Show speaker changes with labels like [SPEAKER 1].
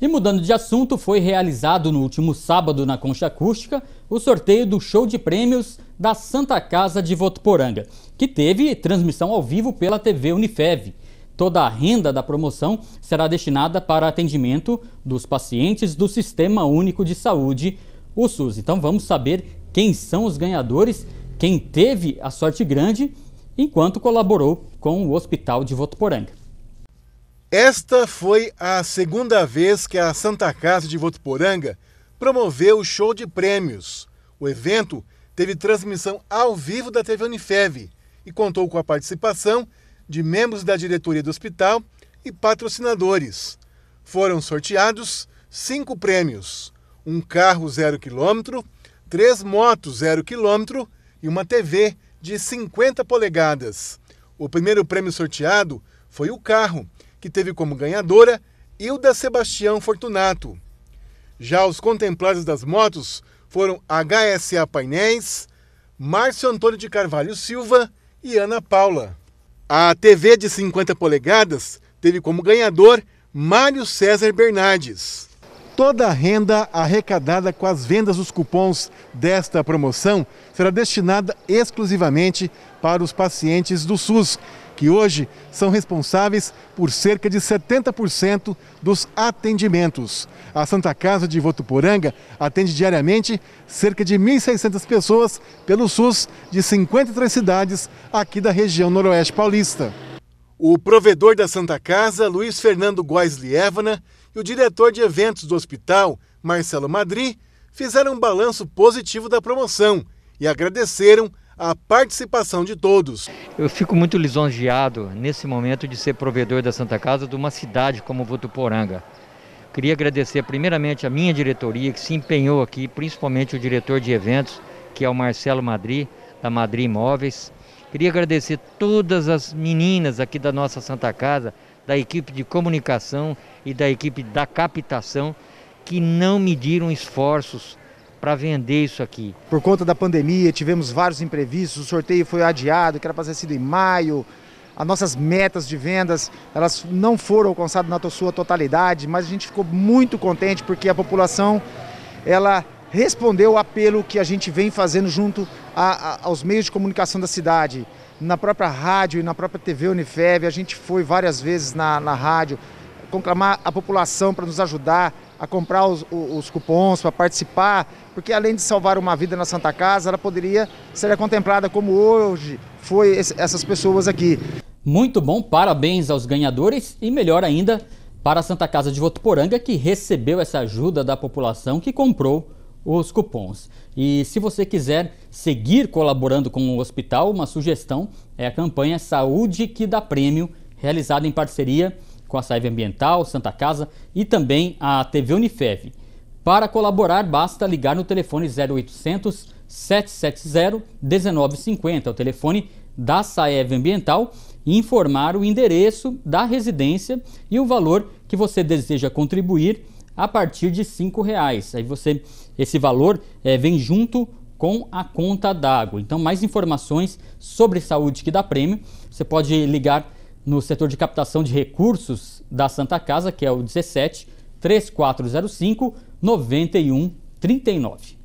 [SPEAKER 1] E mudando de assunto, foi realizado no último sábado na Concha Acústica o sorteio do show de prêmios da Santa Casa de Votuporanga, que teve transmissão ao vivo pela TV Unifev. Toda a renda da promoção será destinada para atendimento dos pacientes do Sistema Único de Saúde, o SUS. Então vamos saber quem são os ganhadores, quem teve a sorte grande, enquanto colaborou
[SPEAKER 2] com o Hospital de Votuporanga. Esta foi a segunda vez que a Santa Casa de Votuporanga promoveu o show de prêmios. O evento teve transmissão ao vivo da TV Unifev e contou com a participação de membros da diretoria do hospital e patrocinadores. Foram sorteados cinco prêmios: um carro zero quilômetro, três motos zero quilômetro e uma TV de 50 polegadas. O primeiro prêmio sorteado foi o carro que teve como ganhadora Hilda Sebastião Fortunato. Já os contemplados das motos foram HSA Painéis, Márcio Antônio de Carvalho Silva e Ana Paula. A TV de 50 polegadas teve como ganhador Mário César Bernardes. Toda a renda arrecadada com as vendas dos cupons desta promoção será destinada exclusivamente para os pacientes do SUS que hoje são responsáveis por cerca de 70% dos atendimentos. A Santa Casa de Votuporanga atende diariamente cerca de 1.600 pessoas pelo SUS de 53 cidades aqui da região noroeste paulista. O provedor da Santa Casa, Luiz Fernando Góes Lievana, e o diretor de eventos do hospital, Marcelo Madri, fizeram um balanço positivo da promoção e agradeceram a participação de todos.
[SPEAKER 3] Eu fico muito lisonjeado nesse momento de ser provedor da Santa Casa de uma cidade como Votuporanga. Queria agradecer primeiramente a minha diretoria que se empenhou aqui, principalmente o diretor de eventos, que é o Marcelo Madri, da Madri Imóveis. Queria agradecer todas as meninas aqui da nossa Santa Casa, da equipe de comunicação e da equipe da captação, que não mediram esforços para vender isso aqui.
[SPEAKER 4] Por conta da pandemia, tivemos vários imprevistos, o sorteio foi adiado, que era para ter sido em maio. As nossas metas de vendas, elas não foram alcançadas na sua totalidade, mas a gente ficou muito contente porque a população, ela respondeu o apelo que a gente vem fazendo junto a, a, aos meios de comunicação da cidade. Na própria rádio e na própria TV Unifev, a gente foi várias vezes na, na rádio, conclamar a população para nos ajudar a comprar os, os cupons, para participar, porque além de salvar uma vida na Santa Casa, ela poderia ser contemplada como hoje foi essas pessoas aqui. Muito bom,
[SPEAKER 1] parabéns aos ganhadores e melhor ainda para a Santa Casa de Votuporanga que recebeu essa ajuda da população que comprou os cupons. E se você quiser seguir colaborando com o hospital, uma sugestão é a campanha Saúde que dá prêmio, realizada em parceria com a Saive Ambiental, Santa Casa e também a TV Unifev. Para colaborar, basta ligar no telefone 0800 770 1950, o telefone da Saev Ambiental, e informar o endereço da residência e o valor que você deseja contribuir a partir de R$ reais. Aí você, esse valor é, vem junto com a conta d'água. Então, mais informações sobre saúde que dá prêmio, você pode ligar no setor de captação de recursos da Santa Casa, que é o 17 3405 9139.